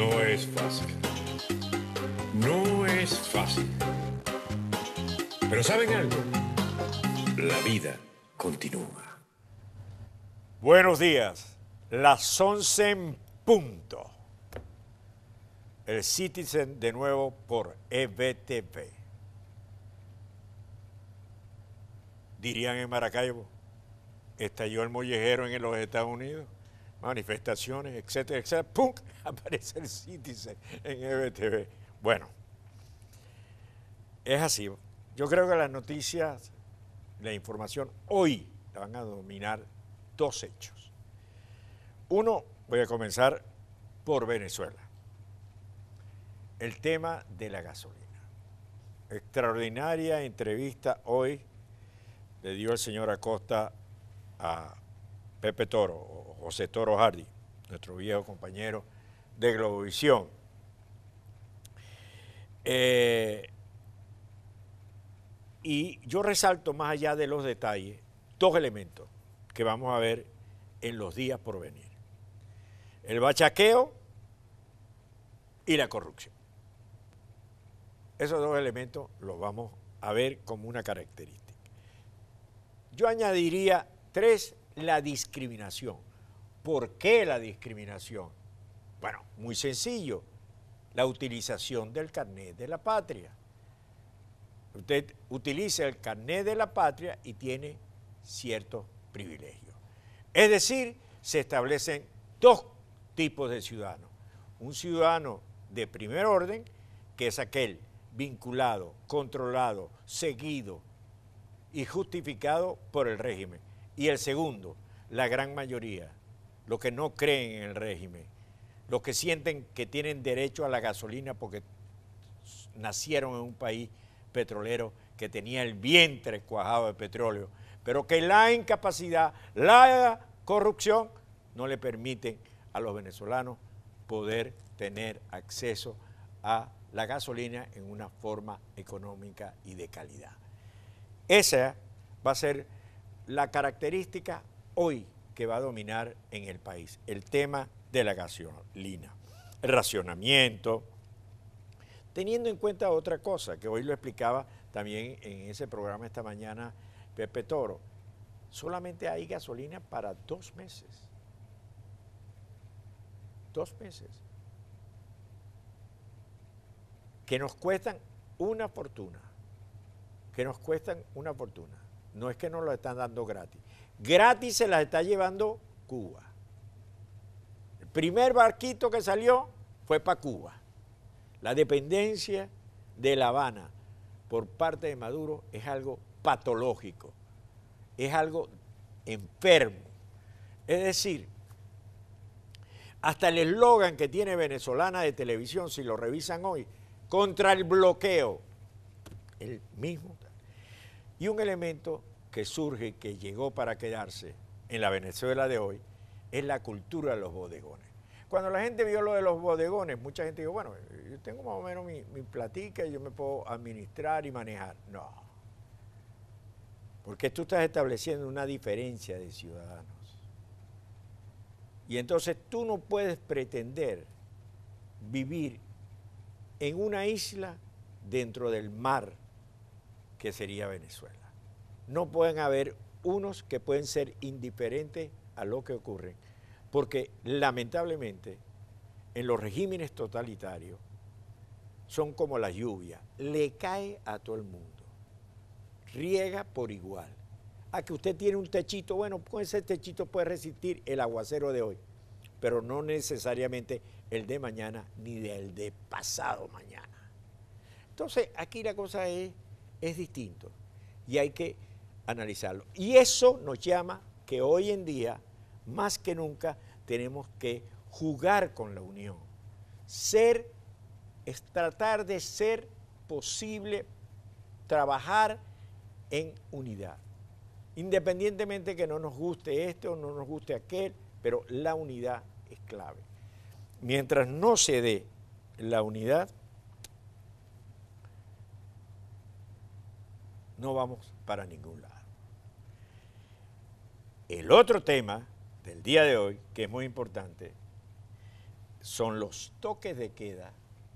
No es fácil. No es fácil. Pero ¿saben algo? La vida continúa. Buenos días. Las 11 en punto. El Citizen de nuevo por EBTV. Dirían en Maracaibo, estalló el mollejero en los Estados Unidos manifestaciones, etcétera, etcétera, ¡pum! aparece el Citizen en EBTV. Bueno, es así. Yo creo que las noticias, la información hoy van a dominar dos hechos. Uno, voy a comenzar por Venezuela. El tema de la gasolina. Extraordinaria entrevista hoy le dio el señor Acosta a Pepe Toro, o José Toro Hardy, nuestro viejo compañero de Globovisión. Eh, y yo resalto más allá de los detalles dos elementos que vamos a ver en los días por venir. El bachaqueo y la corrupción. Esos dos elementos los vamos a ver como una característica. Yo añadiría tres la discriminación. ¿Por qué la discriminación? Bueno, muy sencillo, la utilización del carnet de la patria. Usted utiliza el carnet de la patria y tiene ciertos privilegios. Es decir, se establecen dos tipos de ciudadanos. Un ciudadano de primer orden, que es aquel vinculado, controlado, seguido y justificado por el régimen. Y el segundo, la gran mayoría, los que no creen en el régimen, los que sienten que tienen derecho a la gasolina porque nacieron en un país petrolero que tenía el vientre cuajado de petróleo, pero que la incapacidad, la corrupción no le permiten a los venezolanos poder tener acceso a la gasolina en una forma económica y de calidad. Esa va a ser la característica hoy que va a dominar en el país, el tema de la gasolina, el racionamiento, teniendo en cuenta otra cosa que hoy lo explicaba también en ese programa esta mañana Pepe Toro, solamente hay gasolina para dos meses. Dos meses. Que nos cuestan una fortuna. Que nos cuestan una fortuna. No es que no lo están dando gratis. Gratis se las está llevando Cuba. El primer barquito que salió fue para Cuba. La dependencia de La Habana por parte de Maduro es algo patológico, es algo enfermo. Es decir, hasta el eslogan que tiene Venezolana de televisión, si lo revisan hoy, contra el bloqueo, el mismo y un elemento que surge, que llegó para quedarse en la Venezuela de hoy, es la cultura de los bodegones. Cuando la gente vio lo de los bodegones, mucha gente dijo, bueno, yo tengo más o menos mi, mi platica y yo me puedo administrar y manejar. No. Porque tú estás estableciendo una diferencia de ciudadanos. Y entonces tú no puedes pretender vivir en una isla dentro del mar que sería Venezuela. No pueden haber unos que pueden ser indiferentes a lo que ocurre, porque lamentablemente en los regímenes totalitarios son como la lluvia, le cae a todo el mundo, riega por igual. A que usted tiene un techito, bueno, con ese techito puede resistir el aguacero de hoy, pero no necesariamente el de mañana ni del de pasado mañana. Entonces, aquí la cosa es es distinto y hay que analizarlo. Y eso nos llama que hoy en día, más que nunca, tenemos que jugar con la unión. Ser, es tratar de ser posible, trabajar en unidad. Independientemente que no nos guste este o no nos guste aquel, pero la unidad es clave. Mientras no se dé la unidad, no vamos para ningún lado. El otro tema del día de hoy, que es muy importante, son los toques de queda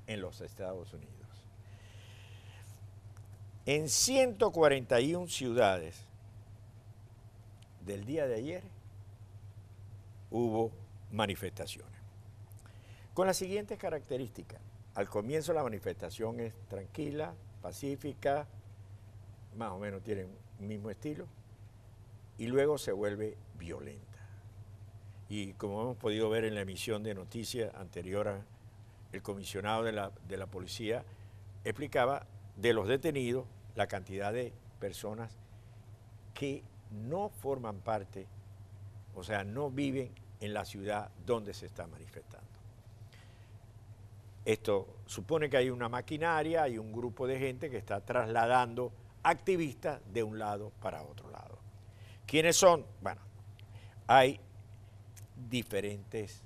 en los Estados Unidos. En 141 ciudades del día de ayer hubo manifestaciones. Con las siguientes características. Al comienzo la manifestación es tranquila, pacífica, más o menos tienen el mismo estilo, y luego se vuelve violenta. Y como hemos podido ver en la emisión de noticias anterior, el comisionado de la, de la policía explicaba de los detenidos la cantidad de personas que no forman parte, o sea, no viven en la ciudad donde se está manifestando. Esto supone que hay una maquinaria, hay un grupo de gente que está trasladando activistas de un lado para otro lado. ¿Quiénes son? Bueno, hay diferentes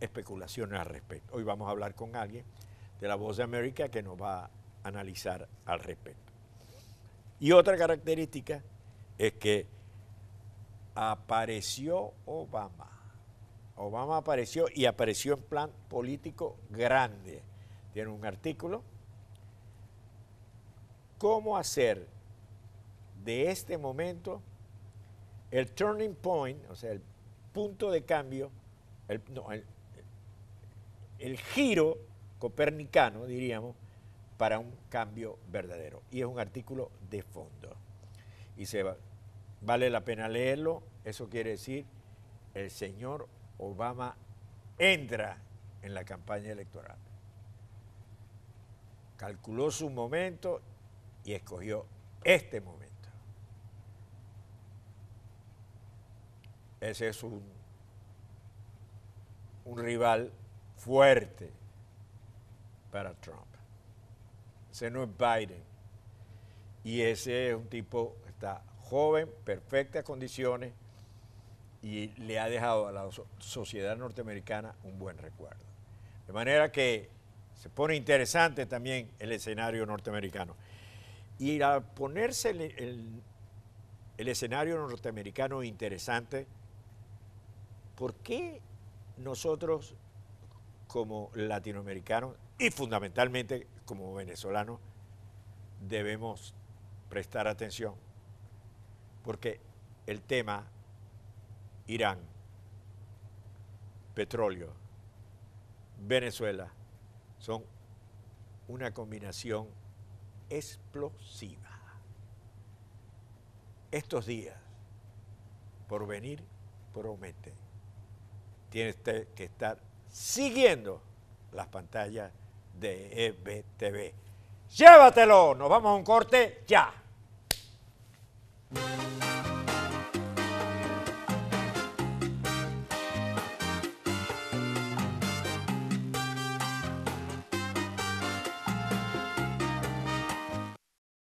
especulaciones al respecto. Hoy vamos a hablar con alguien de la Voz de América que nos va a analizar al respecto. Y otra característica es que apareció Obama. Obama apareció y apareció en plan político grande. Tiene un artículo cómo hacer de este momento el turning point, o sea, el punto de cambio, el, giro copernicano, diríamos, para un cambio verdadero. Y es un artículo de fondo. Y se vale la pena leerlo. Eso quiere decir, el señor Obama entra en la campaña electoral. Calculó su momento y escogió este momento. Ese es un, un rival fuerte para Trump. Ese no es Biden. Y ese es un tipo, que está joven, perfectas condiciones y le ha dejado a la sociedad norteamericana un buen recuerdo. De manera que se pone interesante también el escenario norteamericano. Y a ponerse el, el escenario norteamericano interesante, ¿por qué nosotros como latinoamericanos y fundamentalmente como venezolanos debemos prestar atención? Porque el tema Irán, petróleo, Venezuela, son una combinación explosiva. Estos días, por venir, promete. tienes que estar siguiendo las pantallas de EBTV. Llévatelo, nos vamos a un corte ya.